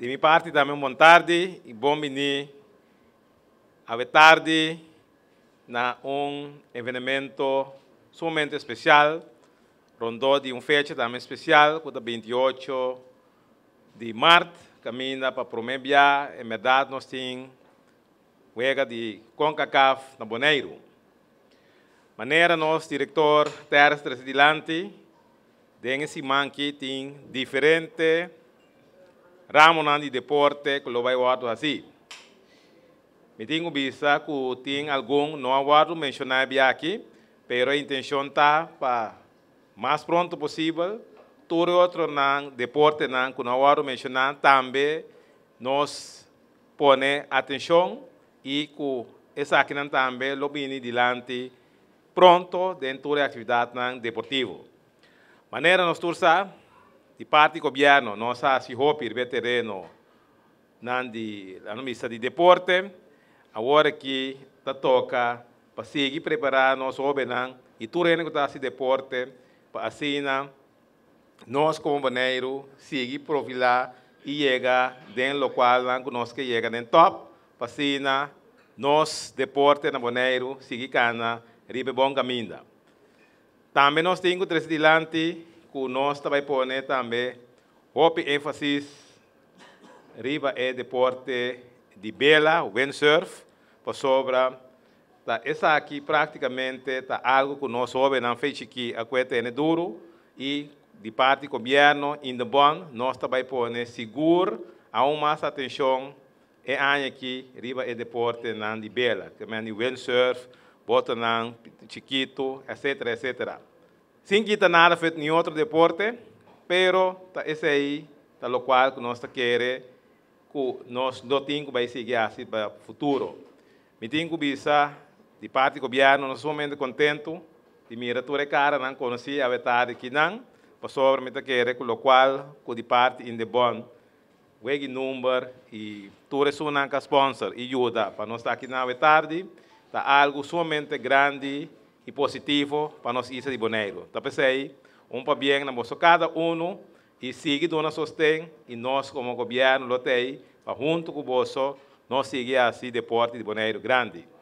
De minha parte também, boa tarde e bom menino. Boa tarde na um evento sumamente especial, rondou de uma fecha também especial, que 28 de março, caminha para Promébia em verdade nós temos Uega de CONCACAF na Boneiro. Maneira nós, diretor, terrestre de tem esse manque, tem diferente Ramonandi Deporte, Lobaiwatu assim. Miting ubisa que tem algum não aguardo mencionar aqui, pero a intenção tá para mais pronto possível todo outro nan deporte nan ku não aguardo mencionar também nós pone atenção e ku essa aqui nan também lobini dilante pronto dentro da atividade nan deportivo. Maneira nós tursa di parte governo non sa si hopi il veterano nandi la nomista di deporte agora que tá toca para seguir preparar nosso obenan e turene que tá se deporte para assim nós como baneiro seguir profilar e chega den local que nós que chega den top para assim nós deporte na baneiro seguir cana ribe bom caminho também nós temos três dilante nós vamos pôr também hop ênfase riba é deporte de bela, windsurf, por sobra. Tá, essa aqui praticamente tá algo que nós não fez aqui a coisa é duro e de parte do governo ainda bem, nós também pôr seguro a uma atenção é aí aqui riba é deporte não de bela, também windsurf, botanã, chiquito, etc, etc. Sin que nada feito em outro deporte, pero tá esse aí, tá lo qual que nós queremos que nós não temos vai seguir assim para o futuro. Me tenho visa de parte do governo, nós somos contento de mira tua cara, não conheci a verdade que não, mas sobre me querer com lo qual que de parte in the bond, wegi number e tua sua sponsor e ajuda para nós estar aqui na tarde, tá algo somente grande e positivo para nós Isa de Boneiro. Tá pensei, um para bem na nossa cada um e siga dona sostém e nós como governo lotei para junto com o bolso nós seguir assim deporte de Boneiro grande.